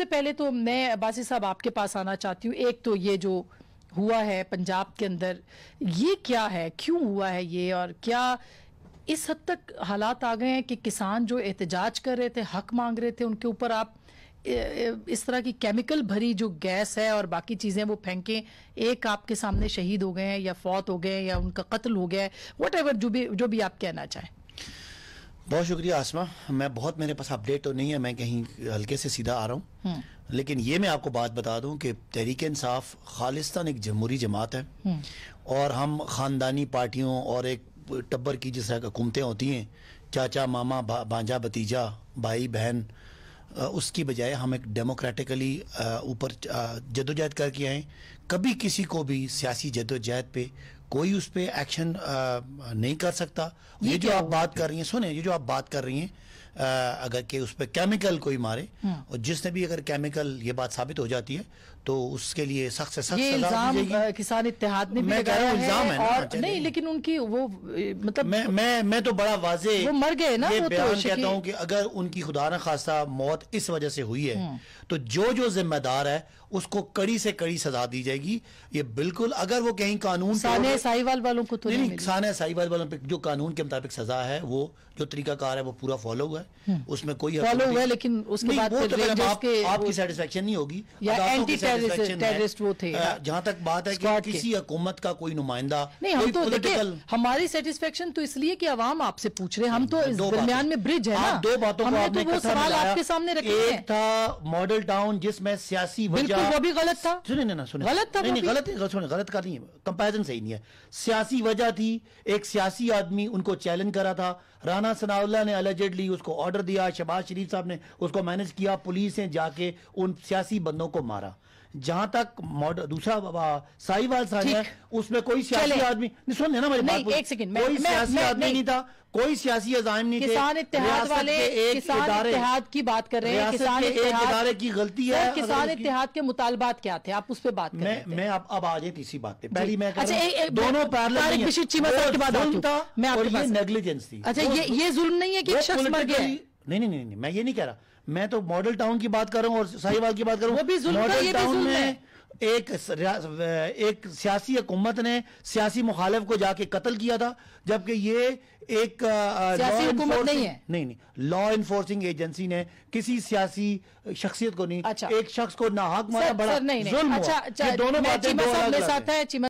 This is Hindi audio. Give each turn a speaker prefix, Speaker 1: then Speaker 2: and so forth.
Speaker 1: सबसे पहले तो मैं अबासी साहब आपके पास आना चाहती हूँ एक तो ये जो हुआ है पंजाब के अंदर ये क्या है क्यों हुआ है ये और क्या इस हद तक हालात आ गए हैं कि किसान जो एहतजाज कर रहे थे हक मांग रहे थे उनके ऊपर आप इस तरह की केमिकल भरी जो गैस है और बाकी चीज़ें वो फेंकें एक आपके सामने शहीद हो गए हैं या फौत हो गए हैं या उनका कत्ल हो गया है वट एवर जो भी जो भी आप कहना चाहें
Speaker 2: बहुत शुक्रिया आसमा मैं बहुत मेरे पास अपडेट तो नहीं है मैं कहीं हल्के से सीधा आ रहा हूँ हम्म। लेकिन ये मैं आपको बात बता दूं कि तहरीक इंसाफ खालिस्तान एक जमहूरी जमात है हम्म। और हम ख़ानदानी पार्टियों और एक टब्बर की जिस तरह हुकूमतें होती हैं चाचा मामा भांजा भतीजा भाई बहन उसकी बजाय हम एक डेमोक्रेटिकली ऊपर जदोजहद करके आए कभी किसी को भी सियासी जदोजहद पे कोई उस पर एक्शन नहीं कर सकता ये, ये जो आप बात कर रही हैं सुने ये जो आप बात कर रही हैं अगर कि उस पर केमिकल कोई मारे हम्म। और जिसने भी अगर केमिकल ये बात साबित हो जाती है तो उसके लिए सख्त से सख्त इल्जाम
Speaker 1: किसान इतिहाद ने भी लगाया इल्जाम है, है और नहीं लेकिन उनकी वो मतलब मैं मैं मैं तो बड़ा वाजे वो मर गए ना ये तो बयान कहता हूँ कि
Speaker 2: अगर उनकी खुदा न खासा मौत इस वजह से हुई है हम्म। तो जो जो जिम्मेदार है उसको कड़ी से कड़ी सजा दी जाएगी ये बिल्कुल अगर वो कहीं
Speaker 1: कानून साहिवाल वालों को तो
Speaker 2: नहीं साहिवाल वालों पर जो कानून के मुताबिक सजा है वो जो तरीकाकार है वो पूरा फॉलो हुआ हुआ है हम्म। उसमें कोई फॉलो हुआ है लेकिन
Speaker 1: उसके बाद वो तो फिर आप, आपकी सेटिस्फेक्शन
Speaker 2: नहीं होगी एंटी टेररिस्ट वो थे जहाँ तक बात है कि किसी हुकूमत का कोई नुमाइंदा नहीं हम तो
Speaker 1: हमारी सेटिस्फेक्शन तो इसलिए कि आवाम आपसे पूछ रहे हम हम्म, तो दरमियान में ब्रिज है ना हाँ, दो बातों को तो वो सवाल आपके सामने रखे एक
Speaker 2: था मॉडल टाउन जिसमें सियासी बिल्कुल वो भी गलत था सुने ना सुने गलत था नहीं गलत सुने गलत का नहीं कंपेरिजन सही नहीं है सियासी वजह थी एक सियासी आदमी उनको चैलेंज करा था राणा सनाउल्ला ने अलजेडली उसको को ऑर्डर दिया शबाज शरीफ साहब ने उसको मैनेज किया पुलिस ने जाके उन सियासी बंदों को मारा जहां तक मॉडल दूसरा बाबा साहिवाल साहब है उसमें कोई सियासी आदमी सुन लेना मेरी बात एक सेकंड कोई सियासी आदमी नहीं था कोई सियासी अजायम
Speaker 1: नहीं किसान इतिहाद वाले एक किसान इतिहाद की बात कर रहे हैं किसान एक इदारे की गलती है किसान इतिहाद के मुतालबात क्या थे आप उस पर बात मैं
Speaker 2: मैं अब अब आ जाए तीसरी बात पहली मैं अच्छा दोनों पैरल नेग्लिजेंस थी अच्छा ये जुल्म नहीं है कि शख्स मर गया नहीं नहीं नहीं मैं ये नहीं कह रहा मैं तो मॉडल टाउन की बात कर रहा हूँ और शाहीबाग की बात कर रहा हूँ मॉडल टाउन में एक एक सियासी हुकूमत ने सियासी मुखालिफ को जाके कत्ल किया था जबकि ये एक सियासी हुकूमत नहीं है नहीं नहीं लॉ इन्फोर्सिंग एजेंसी ने किसी सियासी शख्सियत को नहीं अच्छा, एक शख्स को नाहक मारा बड़ा नहीं, नहीं। अच्छा, अच्छा, दोनों बातें साथ
Speaker 1: है